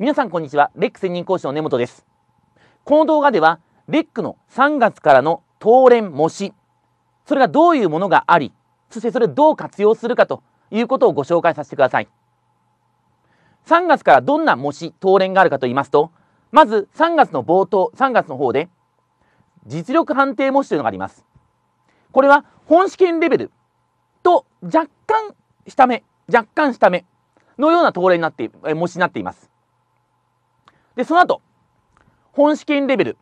皆さんこんにちは。レック専任講師の根本です。この動画では、レックの3月からの当連模試、それがどういうものがあり、そしてそれをどう活用するかということをご紹介させてください。3月からどんな模試、当連があるかと言いますと、まず3月の冒頭、3月の方で、実力判定模試というのがあります。これは本試験レベルと若干下目、若干下目のような当連になって、模試になっています。で、その後、本試験レベル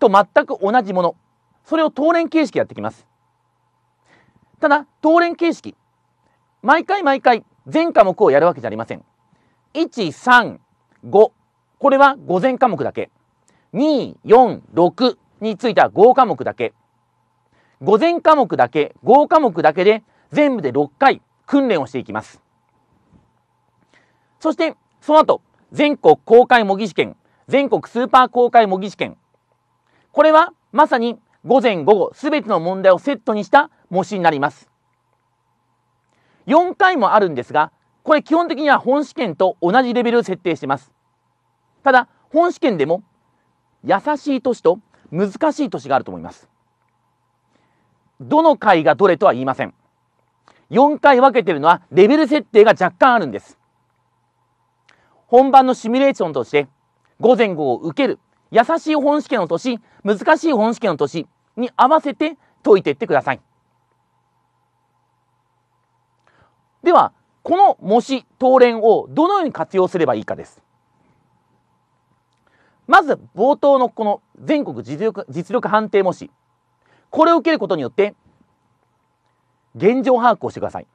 と全く同じもの。それを当連形式やってきます。ただ、当連形式。毎回毎回、全科目をやるわけじゃありません。1、3、5。これは午前科目だけ。2、4、6については5科目だけ。午前科目だけ、5科目だけで、全部で6回訓練をしていきます。そして、その後、全国公開模擬試験全国スーパー公開模擬試験。これはまさに午前午後すべての問題をセットにした模試になります。4回もあるんですが、これ基本的には本試験と同じレベルを設定してます。ただ、本試験でも優しい年と難しい年があると思います。どの回がどれとは言いません。4回分けてるのはレベル設定が若干あるんです。本番のシミュレーションとして午前午を受ける、優しい本試験の年、難しい本試験の年に合わせて解いていってください。では、この模試、答練をどのように活用すればいいかです。まず、冒頭のこの全国実力実力判定模試。これを受けることによって、現状把握をしてください。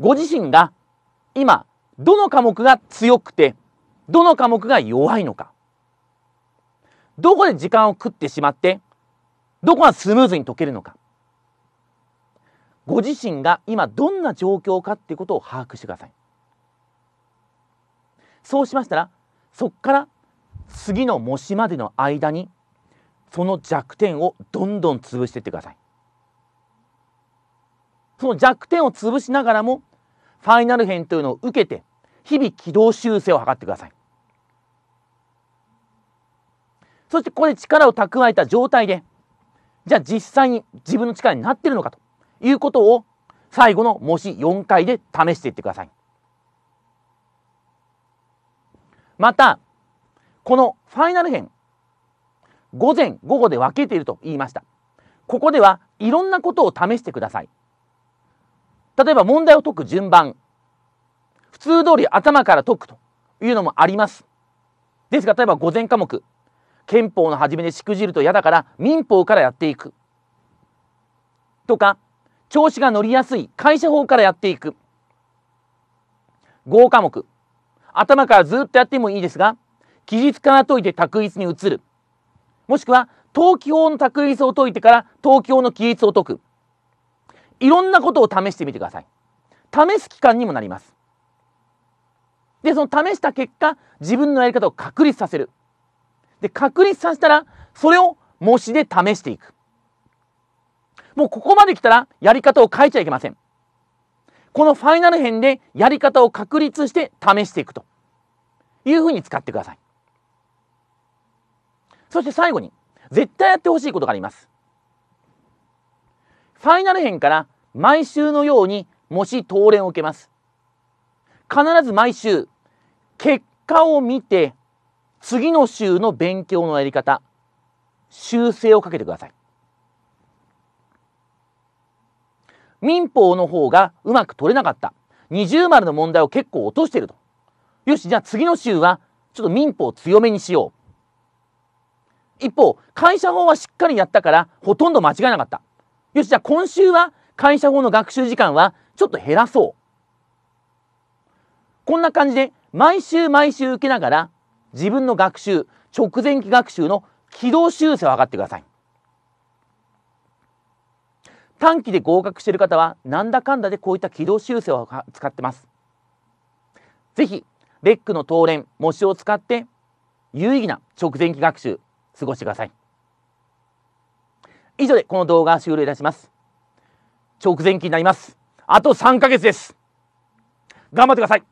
ご自身が今、どの科目が強くて、どの科目が弱いのかどこで時間を食ってしまってどこがスムーズに解けるのかご自身が今どんな状況かっていうことを把握してくださいそうしましたらそこから次の模試までの間にその弱点をどんどん潰していってくださいその弱点を潰しながらもファイナル編というのを受けて日々軌道修正を図ってくださいそしてここで力を蓄えた状態でじゃあ実際に自分の力になってるのかということを最後の模試4回で試していってくださいまたこのファイナル編午前午後で分けていると言いましたここではいろんなことを試してください例えば問題を解く順番通通り頭から解くというのもあります。ですが例えば午前科目憲法の初めでしくじると嫌だから民法からやっていくとか調子が乗りやすい会社法からやっていく5科目頭からずっとやってもいいですが記述から解いて択一に移るもしくは登記法の択一を解いてから東京の期日を解くいろんなことを試してみてください試す期間にもなりますで、その試した結果、自分のやり方を確立させる。で、確立させたら、それを模試で試していく。もうここまで来たら、やり方を変えちゃいけません。このファイナル編でやり方を確立して試していくというふうに使ってください。そして最後に、絶対やってほしいことがあります。ファイナル編から毎週のように模試当練を受けます。必ず毎週、結果を見て、次の週の勉強のやり方、修正をかけてください。民法の方がうまく取れなかった。二重丸の問題を結構落としてると。よし、じゃあ次の週はちょっと民法を強めにしよう。一方、会社法はしっかりやったからほとんど間違いなかった。よし、じゃあ今週は会社法の学習時間はちょっと減らそう。こんな感じで毎週毎週受けながら自分の学習、直前期学習の軌道修正を図ってください。短期で合格している方はなんだかんだでこういった軌道修正を使ってます。ぜひ、レックの当連、模試を使って有意義な直前期学習、過ごしてください。以上でこの動画は終了いたします。直前期になります。あと3ヶ月です。頑張ってください。